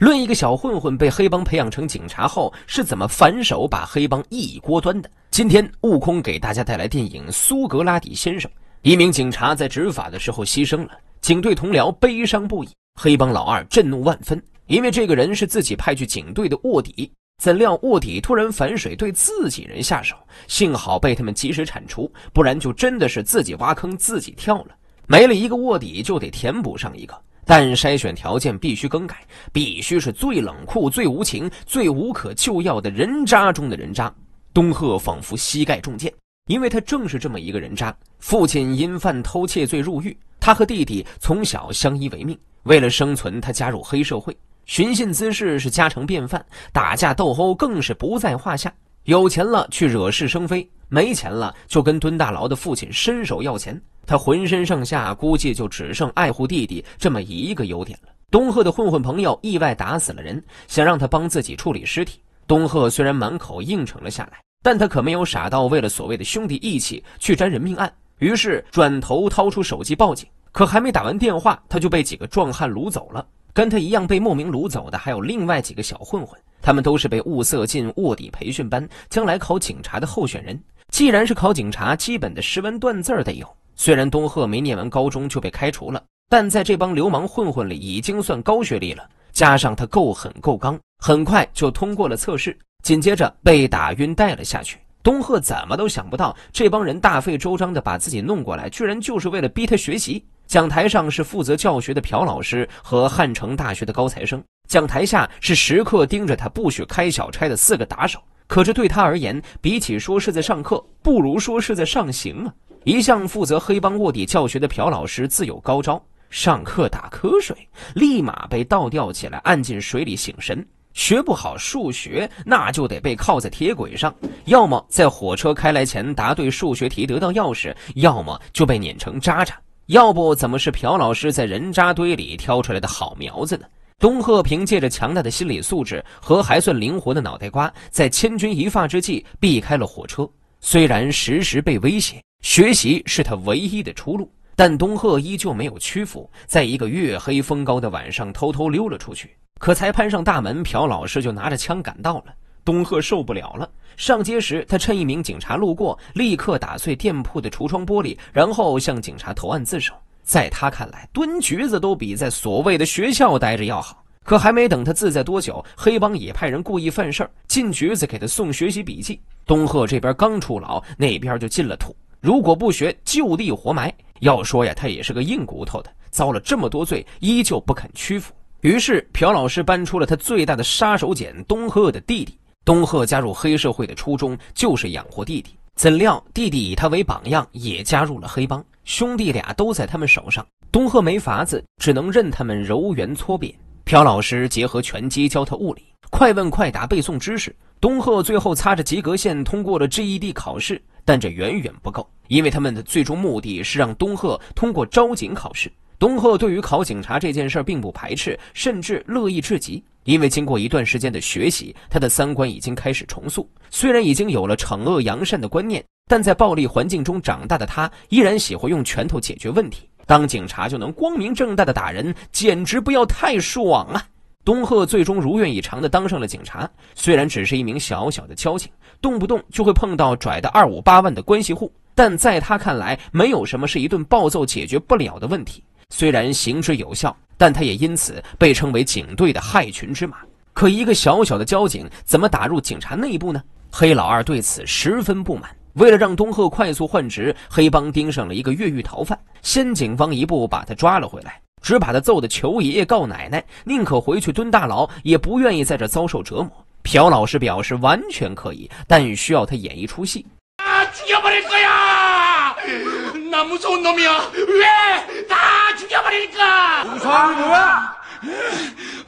论一个小混混被黑帮培养成警察后是怎么反手把黑帮一锅端的？今天悟空给大家带来电影《苏格拉底先生》。一名警察在执法的时候牺牲了，警队同僚悲伤不已，黑帮老二震怒万分，因为这个人是自己派去警队的卧底。怎料卧底突然反水，对自己人下手，幸好被他们及时铲除，不然就真的是自己挖坑自己跳了。没了一个卧底，就得填补上一个。但筛选条件必须更改，必须是最冷酷、最无情、最无可救药的人渣中的人渣。东赫仿佛膝盖中箭，因为他正是这么一个人渣。父亲因犯偷窃罪入狱，他和弟弟从小相依为命。为了生存，他加入黑社会，寻衅滋事是家常便饭，打架斗殴更是不在话下。有钱了去惹是生非，没钱了就跟蹲大牢的父亲伸手要钱。他浑身上下估计就只剩爱护弟弟这么一个优点了。东赫的混混朋友意外打死了人，想让他帮自己处理尸体。东赫虽然满口应承了下来，但他可没有傻到为了所谓的兄弟义气去沾人命案。于是转头掏出手机报警，可还没打完电话，他就被几个壮汉掳走了。跟他一样被莫名掳走的还有另外几个小混混，他们都是被物色进卧底培训班，将来考警察的候选人。既然是考警察，基本的识文断字得有。虽然东赫没念完高中就被开除了，但在这帮流氓混混里已经算高学历了。加上他够狠够刚，很快就通过了测试，紧接着被打晕带了下去。东赫怎么都想不到，这帮人大费周章的把自己弄过来，居然就是为了逼他学习。讲台上是负责教学的朴老师和汉城大学的高材生，讲台下是时刻盯着他不许开小差的四个打手。可这对他而言，比起说是在上课，不如说是在上刑啊。一向负责黑帮卧底教学的朴老师自有高招，上课打瞌睡，立马被倒吊起来，按进水里醒神；学不好数学，那就得被铐在铁轨上；要么在火车开来前答对数学题得到钥匙，要么就被碾成渣渣。要不怎么是朴老师在人渣堆里挑出来的好苗子呢？东赫凭借着强大的心理素质和还算灵活的脑袋瓜，在千钧一发之际避开了火车，虽然时时被威胁。学习是他唯一的出路，但东赫依旧没有屈服。在一个月黑风高的晚上，偷偷溜了出去。可才攀上大门，朴老师就拿着枪赶到了。东赫受不了了，上街时他趁一名警察路过，立刻打碎店铺的橱窗玻璃，然后向警察投案自首。在他看来，蹲局子都比在所谓的学校待着要好。可还没等他自在多久，黑帮也派人故意犯事儿进局子给他送学习笔记。东赫这边刚出牢，那边就进了土。如果不学，就地活埋。要说呀，他也是个硬骨头的，遭了这么多罪，依旧不肯屈服。于是朴老师搬出了他最大的杀手锏——东赫的弟弟。东赫加入黑社会的初衷就是养活弟弟，怎料弟弟以他为榜样，也加入了黑帮，兄弟俩都在他们手上。东赫没法子，只能任他们揉圆搓扁。朴老师结合拳击教他物理，快问快答背诵知识。东赫最后擦着及格线通过了 GED 考试。但这远远不够，因为他们的最终目的是让东赫通过招警考试。东赫对于考警察这件事并不排斥，甚至乐意至极。因为经过一段时间的学习，他的三观已经开始重塑。虽然已经有了惩恶扬善的观念，但在暴力环境中长大的他依然喜欢用拳头解决问题。当警察就能光明正大的打人，简直不要太爽啊！东赫最终如愿以偿的当上了警察，虽然只是一名小小的交警，动不动就会碰到拽的二五八万的关系户，但在他看来，没有什么是一顿暴揍解决不了的问题。虽然行之有效，但他也因此被称为警队的害群之马。可一个小小的交警怎么打入警察内部呢？黑老二对此十分不满。为了让东赫快速换职，黑帮盯上了一个越狱逃犯，先警方一步把他抓了回来。只把他揍得求爷爷告奶奶，宁可回去蹲大牢，也不愿意在这遭受折磨。朴老师表示完全可以，但需要他演一出戏。啊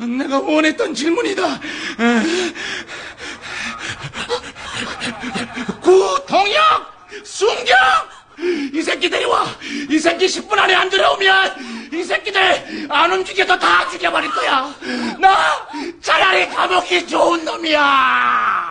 내가원했던질문이다구동혁순경이새끼들이와이새끼10분안에안들어오면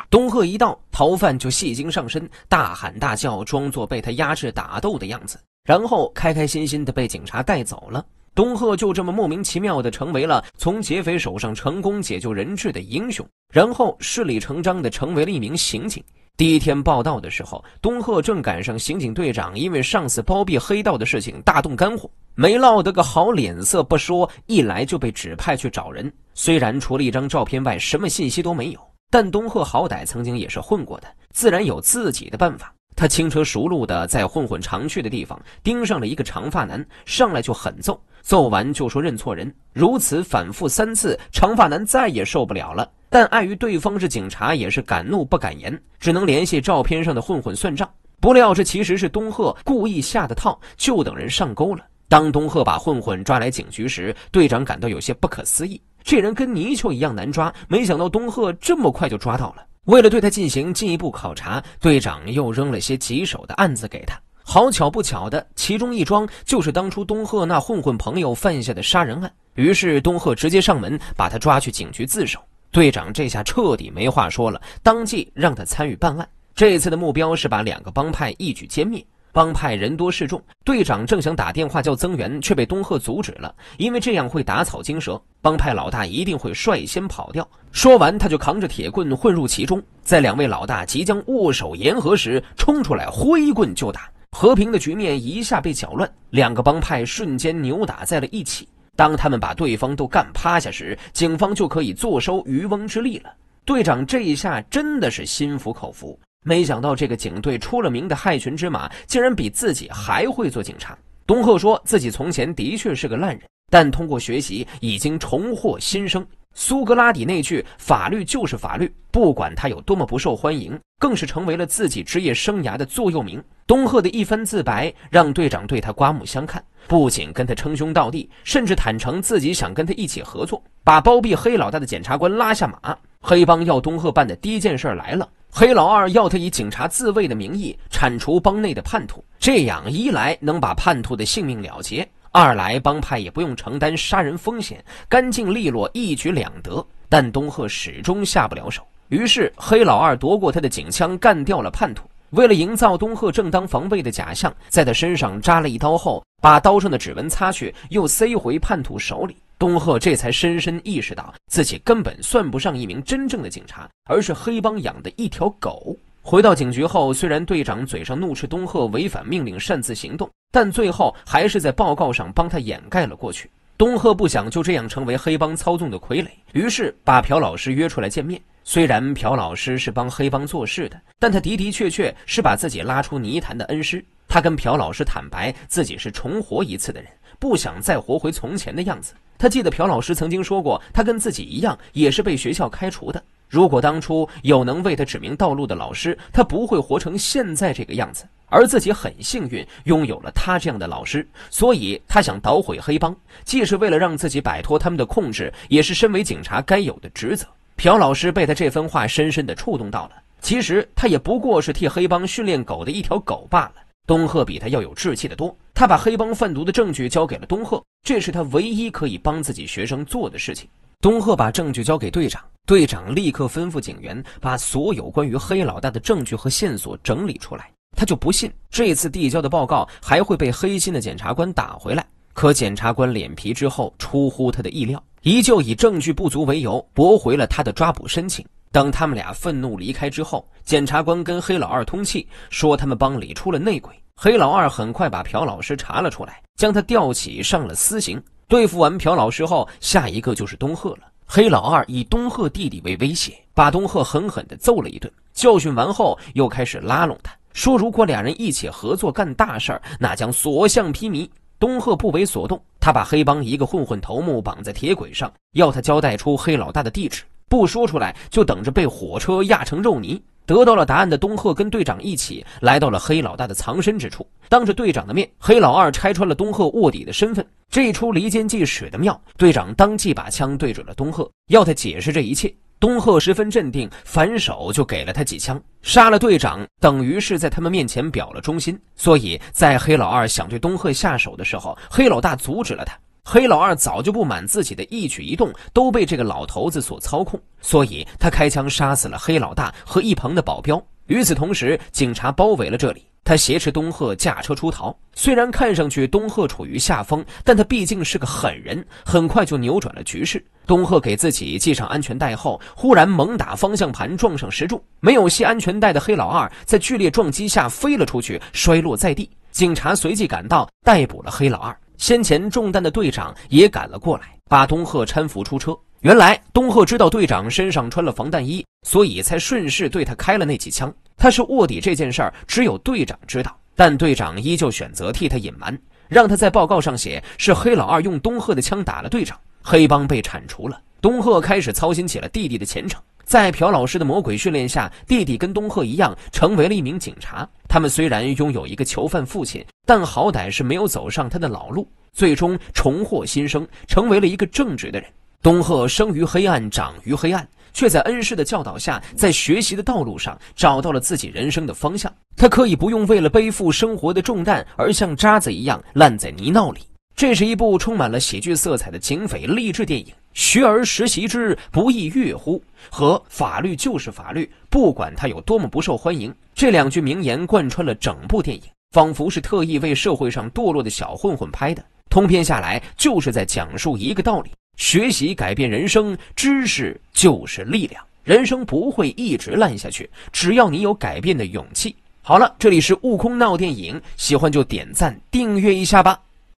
东赫一到，逃犯就戏精上身，大喊大叫，装作被他压制打斗的样子，然后开开心心的被警察带走了。东赫就这么莫名其妙的成为了从劫匪手上成功解救人质的英雄，然后顺理成章的成为了一名刑警。第一天报道的时候，东赫正赶上刑警队长因为上次包庇黑道的事情大动肝火，没落得个好脸色不说，一来就被指派去找人。虽然除了一张照片外，什么信息都没有，但东赫好歹曾经也是混过的，自然有自己的办法。他轻车熟路的在混混常去的地方盯上了一个长发男，上来就狠揍，揍完就说认错人，如此反复三次，长发男再也受不了了，但碍于对方是警察，也是敢怒不敢言，只能联系照片上的混混算账。不料这其实是东赫故意下的套，就等人上钩了。当东赫把混混抓来警局时，队长感到有些不可思议，这人跟泥鳅一样难抓，没想到东赫这么快就抓到了。为了对他进行进一步考察，队长又扔了些棘手的案子给他。好巧不巧的，其中一桩就是当初东赫那混混朋友犯下的杀人案。于是东赫直接上门把他抓去警局自首。队长这下彻底没话说了，当即让他参与办案。这次的目标是把两个帮派一举歼灭。帮派人多势众，队长正想打电话叫增援，却被东赫阻止了，因为这样会打草惊蛇，帮派老大一定会率先跑掉。说完，他就扛着铁棍混入其中，在两位老大即将握手言和时，冲出来挥棍就打，和平的局面一下被搅乱，两个帮派瞬间扭打在了一起。当他们把对方都干趴下时，警方就可以坐收渔翁之利了。队长这一下真的是心服口服。没想到这个警队出了名的害群之马，竟然比自己还会做警察。东赫说自己从前的确是个烂人，但通过学习已经重获新生。苏格拉底那句“法律就是法律”，不管他有多么不受欢迎，更是成为了自己职业生涯的座右铭。东赫的一番自白，让队长对他刮目相看，不仅跟他称兄道弟，甚至坦诚自己想跟他一起合作，把包庇黑老大的检察官拉下马。黑帮要东赫办的第一件事来了。黑老二要他以警察自卫的名义铲除帮内的叛徒，这样一来能把叛徒的性命了结，二来帮派也不用承担杀人风险，干净利落，一举两得。但东赫始终下不了手，于是黑老二夺过他的警枪，干掉了叛徒。为了营造东赫正当防卫的假象，在他身上扎了一刀后，把刀上的指纹擦去，又塞回叛徒手里。东赫这才深深意识到，自己根本算不上一名真正的警察，而是黑帮养的一条狗。回到警局后，虽然队长嘴上怒斥东赫违反命令擅自行动，但最后还是在报告上帮他掩盖了过去。东赫不想就这样成为黑帮操纵的傀儡，于是把朴老师约出来见面。虽然朴老师是帮黑帮做事的，但他的的确确是把自己拉出泥潭的恩师。他跟朴老师坦白，自己是重活一次的人，不想再活回从前的样子。他记得朴老师曾经说过，他跟自己一样，也是被学校开除的。如果当初有能为他指明道路的老师，他不会活成现在这个样子。而自己很幸运，拥有了他这样的老师，所以他想捣毁黑帮，既是为了让自己摆脱他们的控制，也是身为警察该有的职责。朴老师被他这番话深深的触动到了。其实他也不过是替黑帮训练狗的一条狗罢了。东赫比他要有志气的多，他把黑帮贩毒的证据交给了东赫，这是他唯一可以帮自己学生做的事情。东赫把证据交给队长，队长立刻吩咐警员把所有关于黑老大的证据和线索整理出来。他就不信这次递交的报告还会被黑心的检察官打回来。可检察官脸皮之厚，出乎他的意料，依旧以证据不足为由驳回了他的抓捕申请。当他们俩愤怒离开之后，检察官跟黑老二通气，说他们帮里出了内鬼。黑老二很快把朴老师查了出来，将他吊起上了私刑。对付完朴老师后，下一个就是东赫了。黑老二以东赫弟弟为威胁，把东赫狠狠地揍了一顿。教训完后，又开始拉拢他，说如果俩人一起合作干大事儿，那将所向披靡。东赫不为所动，他把黑帮一个混混头目绑在铁轨上，要他交代出黑老大的地址。不说出来，就等着被火车压成肉泥。得到了答案的东赫跟队长一起来到了黑老大的藏身之处。当着队长的面，黑老二拆穿了东赫卧底的身份。这一出离间计使得妙，队长当即把枪对准了东赫，要他解释这一切。东赫十分镇定，反手就给了他几枪，杀了队长，等于是在他们面前表了忠心。所以在黑老二想对东赫下手的时候，黑老大阻止了他。黑老二早就不满自己的一举一动都被这个老头子所操控，所以他开枪杀死了黑老大和一旁的保镖。与此同时，警察包围了这里，他挟持东赫驾车出逃。虽然看上去东赫处于下风，但他毕竟是个狠人，很快就扭转了局势。东赫给自己系上安全带后，忽然猛打方向盘撞上石柱，没有系安全带的黑老二在剧烈撞击下飞了出去，摔落在地。警察随即赶到，逮捕了黑老二。先前中弹的队长也赶了过来，把东赫搀扶出车。原来东赫知道队长身上穿了防弹衣，所以才顺势对他开了那几枪。他是卧底这件事儿，只有队长知道，但队长依旧选择替他隐瞒，让他在报告上写是黑老二用东赫的枪打了队长，黑帮被铲除了。东赫开始操心起了弟弟的前程。在朴老师的魔鬼训练下，弟弟跟东赫一样，成为了一名警察。他们虽然拥有一个囚犯父亲，但好歹是没有走上他的老路，最终重获新生，成为了一个正直的人。东赫生于黑暗，长于黑暗，却在恩师的教导下，在学习的道路上找到了自己人生的方向。他可以不用为了背负生活的重担而像渣子一样烂在泥淖里。这是一部充满了喜剧色彩的警匪励志电影。学而时习之，不亦说乎？和法律就是法律，不管它有多么不受欢迎，这两句名言贯穿了整部电影，仿佛是特意为社会上堕落的小混混拍的。通篇下来，就是在讲述一个道理：学习改变人生，知识就是力量，人生不会一直烂下去，只要你有改变的勇气。好了，这里是悟空闹电影，喜欢就点赞订阅一下吧。